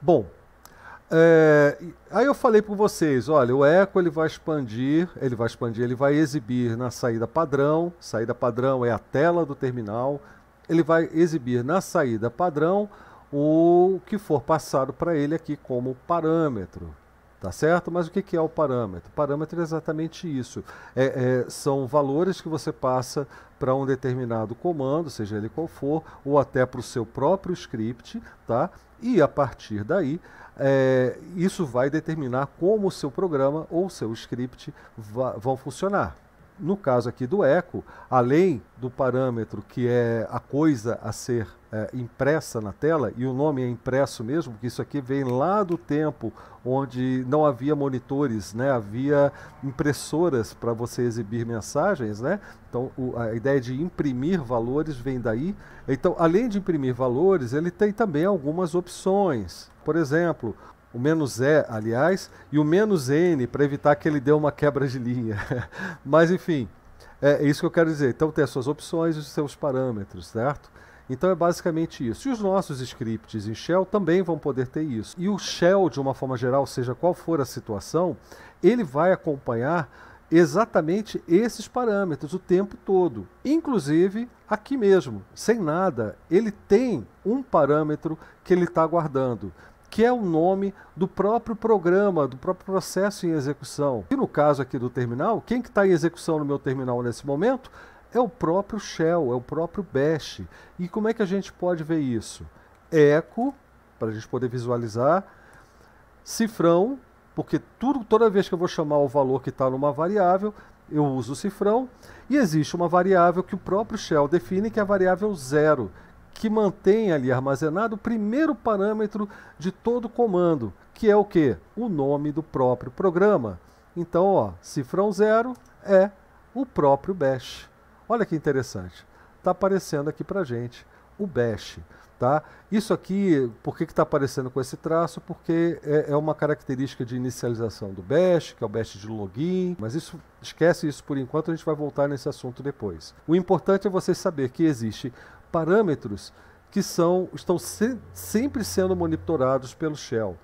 Bom, é, aí eu falei para vocês, olha, o Eco ele vai expandir, ele vai expandir, ele vai exibir na saída padrão, saída padrão é a tela do terminal, ele vai exibir na saída padrão o que for passado para ele aqui como parâmetro, Tá certo? Mas o que, que é o parâmetro? O parâmetro é exatamente isso. É, é, são valores que você passa para um determinado comando, seja ele qual for, ou até para o seu próprio script, tá? E a partir daí, é, isso vai determinar como o seu programa ou o seu script vão funcionar no caso aqui do eco, além do parâmetro que é a coisa a ser é, impressa na tela, e o nome é impresso mesmo, porque isso aqui vem lá do tempo onde não havia monitores, né? havia impressoras para você exibir mensagens. Né? Então o, a ideia de imprimir valores vem daí. Então, além de imprimir valores, ele tem também algumas opções. Por exemplo, o menos E, é, aliás, e o menos N para evitar que ele dê uma quebra de linha. Mas, enfim, é, é isso que eu quero dizer. Então, tem as suas opções e os seus parâmetros, certo? Então é basicamente isso. E os nossos scripts em shell também vão poder ter isso. E o shell, de uma forma geral, seja qual for a situação, ele vai acompanhar exatamente esses parâmetros o tempo todo. Inclusive aqui mesmo, sem nada, ele tem um parâmetro que ele está guardando que é o nome do próprio programa, do próprio processo em execução. E no caso aqui do terminal, quem que está em execução no meu terminal nesse momento é o próprio shell, é o próprio bash. E como é que a gente pode ver isso? Echo para a gente poder visualizar, cifrão, porque tudo, toda vez que eu vou chamar o valor que está numa variável, eu uso o cifrão, e existe uma variável que o próprio shell define, que é a variável zero, que mantém ali armazenado o primeiro parâmetro de todo comando, que é o que? O nome do próprio programa. Então, ó, cifrão zero é o próprio bash. Olha que interessante. Está aparecendo aqui para gente o bash. Tá? Isso aqui, por que está aparecendo com esse traço? Porque é, é, uma característica de inicialização do bash, que é o bash de login, mas isso esquece isso por enquanto, a gente vai voltar nesse assunto depois. O importante é você saber que existe parâmetros que são, estão se, sempre sendo monitorados pelo Shell.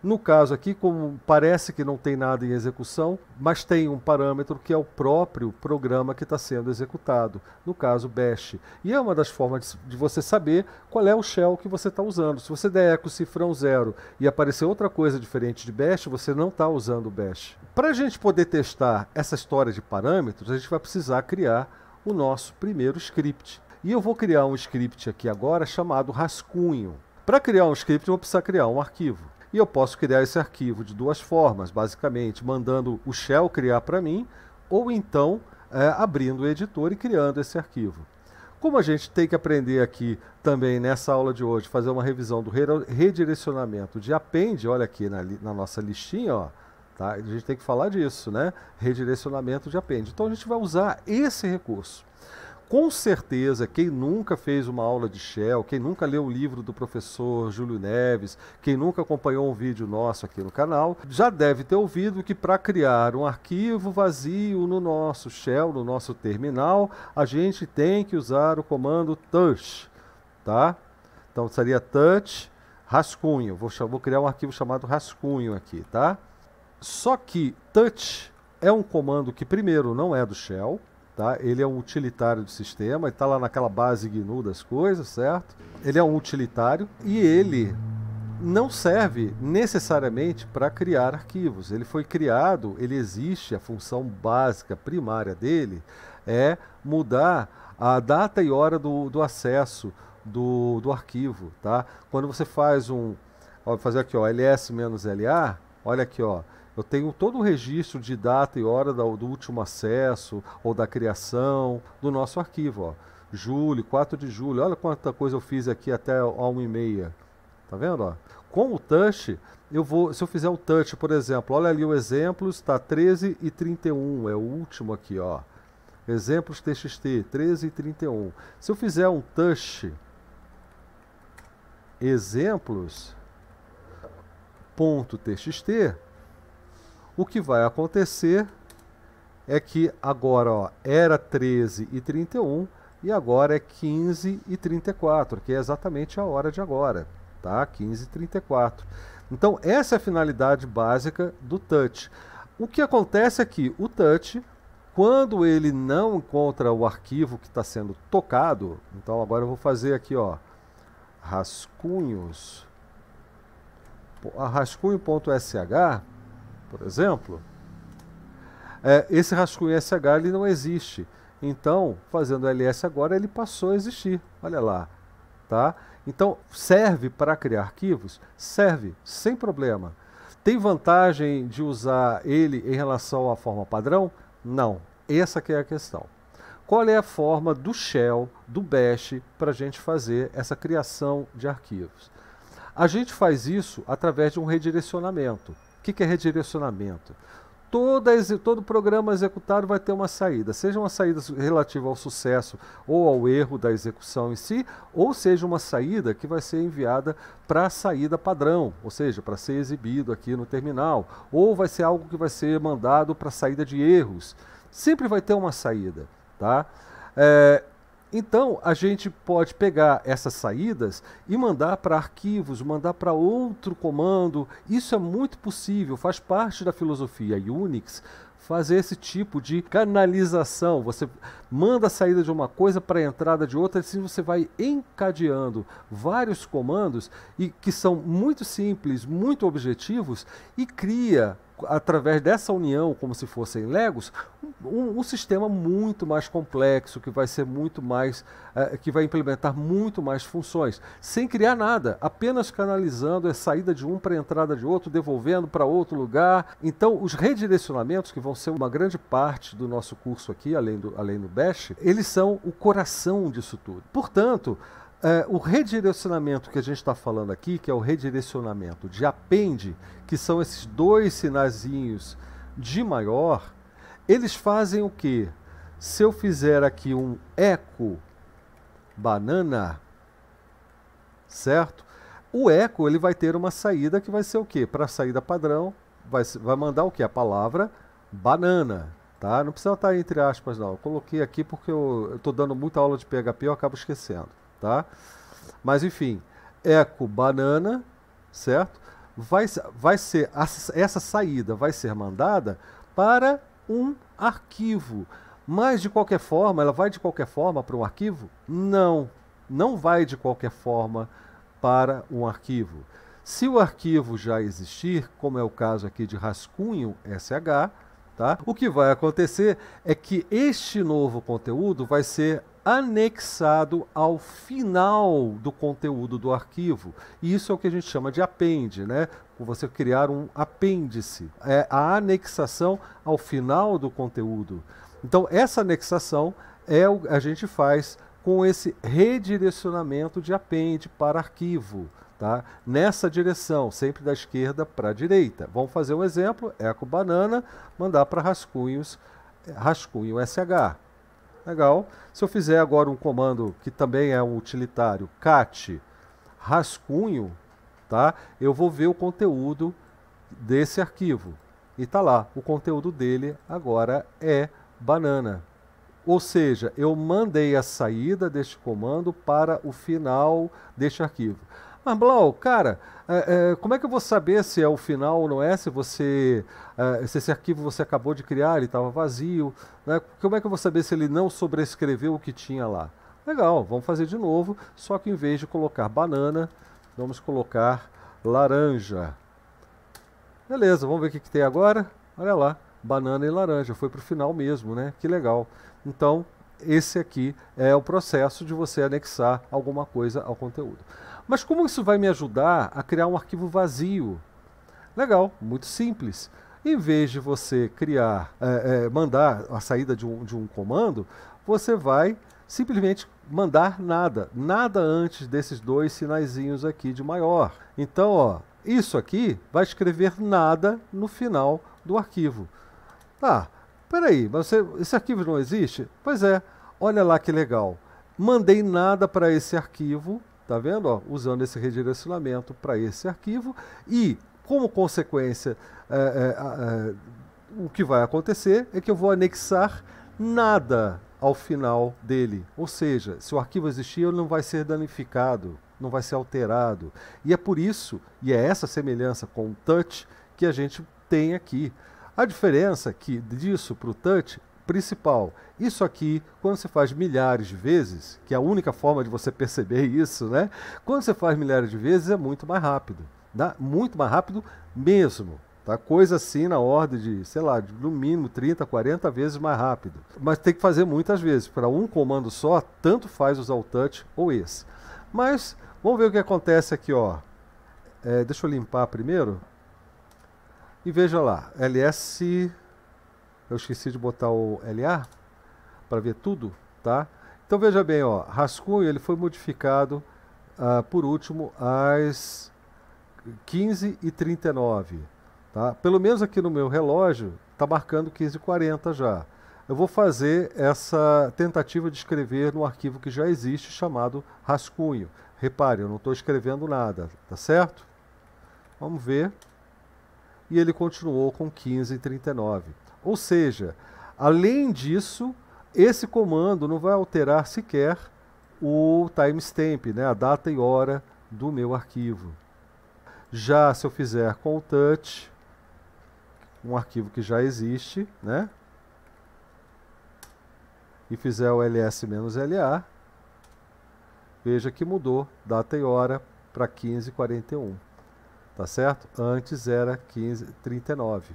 No caso aqui, como parece que não tem nada em execução, mas tem um parâmetro que é o próprio programa que está sendo executado, no caso Bash. E é uma das formas de, de você saber qual é o shell que você está usando. Se você der eco cifrão zero e aparecer outra coisa diferente de Bash, você não está usando o Bash. Para a gente poder testar essa história de parâmetros, a gente vai precisar criar o nosso primeiro script. E eu vou criar um script aqui agora chamado rascunho. Para criar um script, eu vou precisar criar um arquivo. E eu posso criar esse arquivo de duas formas, basicamente, mandando o shell criar para mim, ou então é, abrindo o editor e criando esse arquivo. Como a gente tem que aprender aqui também nessa aula de hoje, fazer uma revisão do redirecionamento de append, olha aqui na, na nossa listinha, ó, tá? a gente tem que falar disso, né? Redirecionamento de append. Então a gente vai usar esse recurso com certeza, quem nunca fez uma aula de Shell, quem nunca leu o livro do professor Júlio Neves, quem nunca acompanhou um vídeo nosso aqui no canal, já deve ter ouvido que para criar um arquivo vazio no nosso Shell, no nosso terminal, a gente tem que usar o comando touch, tá? Então seria touch rascunho. Vou, vou criar um arquivo chamado rascunho aqui, tá? Só que touch é um comando que primeiro não é do shell, Tá? Ele é um utilitário de sistema, está lá naquela base GNU das coisas, certo? Ele é um utilitário e ele não serve necessariamente para criar arquivos. Ele foi criado, ele existe, a função básica primária dele é mudar a data e hora do, do acesso do, do arquivo, tá? Quando você faz um, vou fazer aqui, ó, ls-la, olha aqui, ó, eu tenho todo o registro de data e hora do último acesso ou da criação do nosso arquivo. Ó. Julho, 4 de julho. Olha quanta coisa eu fiz aqui até a 1 e meia. Tá vendo? Ó? Com o touch, eu vou, se eu fizer o touch, por exemplo, olha ali o exemplo, está 13 e 31, é o último aqui, ó. Exemplos TXT, 13 e 31. Se eu fizer um touch, exemplos, ponto txt, o que vai acontecer é que agora ó, era 13 e 31 e agora é 15 e 34, que é exatamente a hora de agora, tá? 15 e 34. Então essa é a finalidade básica do touch. O que acontece é que o touch, quando ele não encontra o arquivo que está sendo tocado, então agora eu vou fazer aqui, ó, rascunhos, ah, rascunho.sh, por exemplo, é, esse rascunho SH ele não existe. Então, fazendo LS agora, ele passou a existir. Olha lá. Tá? Então, serve para criar arquivos? Serve, sem problema. Tem vantagem de usar ele em relação à forma padrão? Não. Essa que é a questão. Qual é a forma do shell, do bash, para a gente fazer essa criação de arquivos? A gente faz isso através de um redirecionamento. O que, que é redirecionamento? Toda, todo programa executado vai ter uma saída, seja uma saída relativa ao sucesso ou ao erro da execução em si, ou seja uma saída que vai ser enviada para a saída padrão, ou seja, para ser exibido aqui no terminal, ou vai ser algo que vai ser mandado para a saída de erros. Sempre vai ter uma saída, tá? É, então, a gente pode pegar essas saídas e mandar para arquivos, mandar para outro comando. Isso é muito possível, faz parte da filosofia Unix fazer esse tipo de canalização. Você manda a saída de uma coisa para a entrada de outra, assim você vai encadeando vários comandos e que são muito simples, muito objetivos e cria através dessa união, como se fossem Legos, um, um, sistema muito mais complexo, que vai ser muito mais, uh, que vai implementar muito mais funções, sem criar nada, apenas canalizando a é saída de um para a entrada de outro, devolvendo para outro lugar. Então, os redirecionamentos, que vão ser uma grande parte do nosso curso aqui, além do, além do Bash, eles são o coração disso tudo. Portanto, é, o redirecionamento que a gente está falando aqui, que é o redirecionamento de append, que são esses dois sinazinhos de maior, eles fazem o que? Se eu fizer aqui um eco banana, certo? O eco ele vai ter uma saída que vai ser o que? Para a saída padrão, vai, vai mandar o que? A palavra banana, tá? Não precisa estar tá entre aspas não. Eu coloquei aqui porque eu estou dando muita aula de PHP e eu acabo esquecendo tá? Mas enfim, eco banana, certo? Vai, vai ser essa saída vai ser mandada para um arquivo. Mas de qualquer forma, ela vai de qualquer forma para um arquivo? Não, não vai de qualquer forma para um arquivo. Se o arquivo já existir, como é o caso aqui de rascunho SH, tá? o que vai acontecer é que este novo conteúdo vai ser anexado ao final do conteúdo do arquivo. E isso é o que a gente chama de append, né? Você criar um apêndice, é a anexação ao final do conteúdo. Então, essa anexação é o, a gente faz com esse redirecionamento de append para arquivo. Tá? Nessa direção, sempre da esquerda para a direita. Vamos fazer um exemplo, eco banana, mandar para rascunhos, rascunho SH. Legal. Se eu fizer agora um comando que também é um utilitário, cat rascunho, tá? Eu vou ver o conteúdo desse arquivo. E tá lá, o conteúdo dele agora é banana. Ou seja, eu mandei a saída deste comando para o final deste arquivo. Mas, ah, Blau, cara, é, é, como é que eu vou saber se é o final ou não é? Se você. É, se esse arquivo você acabou de criar, ele estava vazio. Né? Como é que eu vou saber se ele não sobrescreveu o que tinha lá? Legal, vamos fazer de novo, só que em vez de colocar banana, vamos colocar laranja. Beleza, vamos ver o que, que tem agora. Olha lá, banana e laranja, foi para o final mesmo, né? Que legal. Então, esse aqui é o processo de você anexar alguma coisa ao conteúdo. Mas como isso vai me ajudar a criar um arquivo vazio? Legal, muito simples. Em vez de você criar, é, é, mandar a saída de um, de um comando, você vai simplesmente mandar nada, nada antes desses dois sinaizinhos aqui de maior. Então, ó, isso aqui vai escrever nada no final do arquivo. Tá, ah, peraí, mas você, esse arquivo não existe? Pois é, olha lá que legal. Mandei nada para esse arquivo Tá vendo? Ó, usando esse redirecionamento para esse arquivo e, como consequência, é, é, é, o que vai acontecer é que eu vou anexar nada ao final dele. Ou seja, se o arquivo existir, ele não vai ser danificado, não vai ser alterado. E é por isso, e é essa semelhança com o touch que a gente tem aqui. A diferença que disso para o touch principal. Isso aqui, quando você faz milhares de vezes, que é a única forma de você perceber isso, né? Quando você faz milhares de vezes é muito mais rápido, tá? muito mais rápido mesmo. Tá? Coisa assim na ordem de, sei lá, de, no mínimo 30, 40 vezes mais rápido. Mas tem que fazer muitas vezes. Para um comando só, tanto faz usar o touch ou esse. Mas vamos ver o que acontece aqui. Ó. É, deixa eu limpar primeiro. E veja lá, ls eu esqueci de botar o LA para ver tudo, tá? Então veja bem, ó, rascunho ele foi modificado uh, por último às 15 e 39 tá? Pelo menos aqui no meu relógio está marcando 15 e 40 já. Eu vou fazer essa tentativa de escrever no arquivo que já existe chamado rascunho. Repare, eu não estou escrevendo nada, tá certo? Vamos ver. E ele continuou com 15 e 39. Ou seja, além disso, esse comando não vai alterar sequer o timestamp, né, a data e hora do meu arquivo. Já se eu fizer com o touch, um arquivo que já existe, né, e fizer o ls-la, veja que mudou data e hora para 15:41, tá certo? Antes era 15:39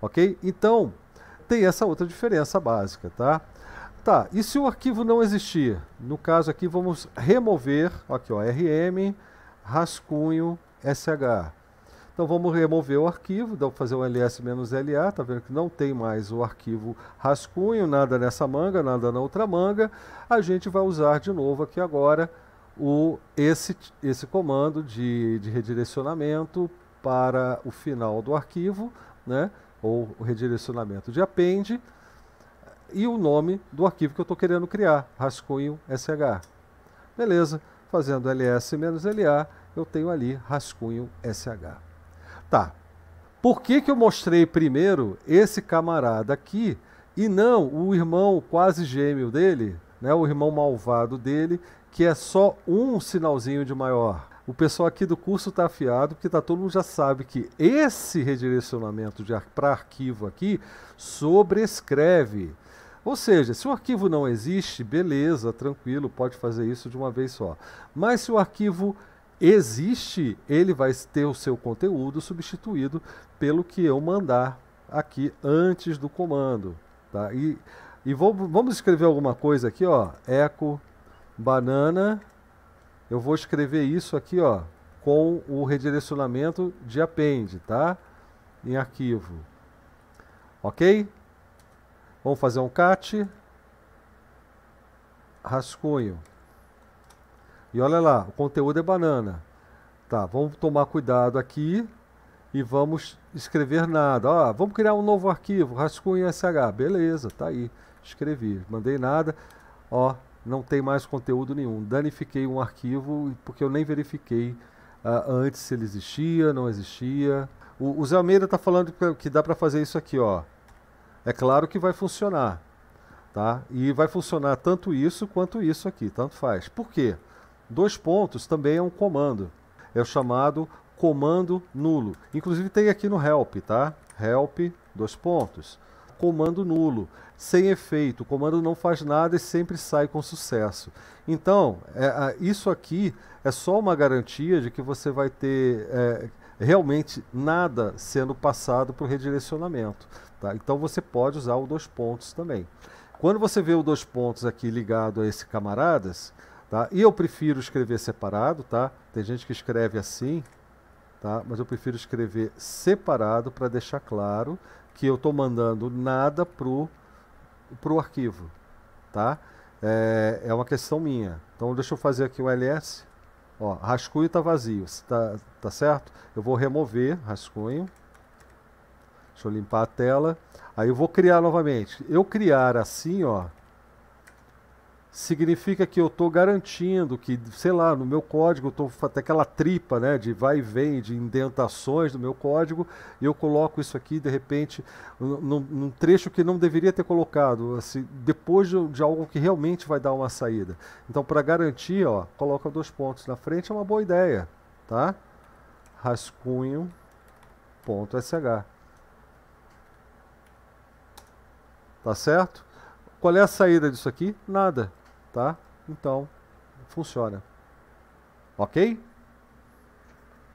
ok? Então, tem essa outra diferença básica, tá? Tá, e se o arquivo não existir? No caso aqui, vamos remover, aqui ó, rm rascunho sh. Então vamos remover o arquivo, então fazer um ls-la, tá vendo que não tem mais o arquivo rascunho, nada nessa manga, nada na outra manga. A gente vai usar de novo aqui agora o, esse, esse comando de, de redirecionamento para o final do arquivo, né? ou o redirecionamento de append e o nome do arquivo que eu estou querendo criar, rascunho SH. Beleza, fazendo ls-la, eu tenho ali rascunho SH. Tá, por que, que eu mostrei primeiro esse camarada aqui e não o irmão quase gêmeo dele, né, o irmão malvado dele, que é só um sinalzinho de maior? o pessoal aqui do curso está afiado, porque tá, todo mundo já sabe que esse redirecionamento para arquivo aqui sobrescreve. Ou seja, se o arquivo não existe, beleza, tranquilo, pode fazer isso de uma vez só. Mas se o arquivo existe, ele vai ter o seu conteúdo substituído pelo que eu mandar aqui antes do comando. Tá? E, e vou, vamos escrever alguma coisa aqui, ó, eco banana eu vou escrever isso aqui, ó, com o redirecionamento de append, tá? Em arquivo. Ok? Vamos fazer um cat. Rascunho. E olha lá, o conteúdo é banana. Tá, vamos tomar cuidado aqui e vamos escrever nada. Ó, vamos criar um novo arquivo, rascunho SH. Beleza, tá aí. Escrevi, mandei nada. Ó, não tem mais conteúdo nenhum. Danifiquei um arquivo porque eu nem verifiquei uh, antes se ele existia, não existia. O, o Zé Almeida está falando que dá para fazer isso aqui, ó. É claro que vai funcionar, tá? E vai funcionar tanto isso quanto isso aqui, tanto faz. Por quê? Dois pontos também é um comando. É o chamado comando nulo. Inclusive tem aqui no help, tá? Help, dois pontos comando nulo, sem efeito, o comando não faz nada e sempre sai com sucesso. Então, é, isso aqui é só uma garantia de que você vai ter é, realmente nada sendo passado para o redirecionamento. Tá? Então, você pode usar o dois pontos também. Quando você vê o dois pontos aqui ligado a esse camaradas, tá? e eu prefiro escrever separado, tá? tem gente que escreve assim, tá? mas eu prefiro escrever separado para deixar claro que eu estou mandando nada pro pro arquivo, tá? É, é, uma questão minha. Então deixa eu fazer aqui o ls, ó, rascunho está vazio, tá, tá certo? Eu vou remover rascunho, deixa eu limpar a tela, aí eu vou criar novamente. Eu criar assim, ó, significa que eu estou garantindo que, sei lá, no meu código, eu estou até aquela tripa né, de vai e vem, de indentações do meu código, e eu coloco isso aqui, de repente, num, num trecho que não deveria ter colocado, assim, depois de, de algo que realmente vai dar uma saída. Então, para garantir, ó, coloca dois pontos na frente, é uma boa ideia, tá? rascunho.sh Tá certo? Qual é a saída disso aqui? Nada tá? Então, funciona. Ok?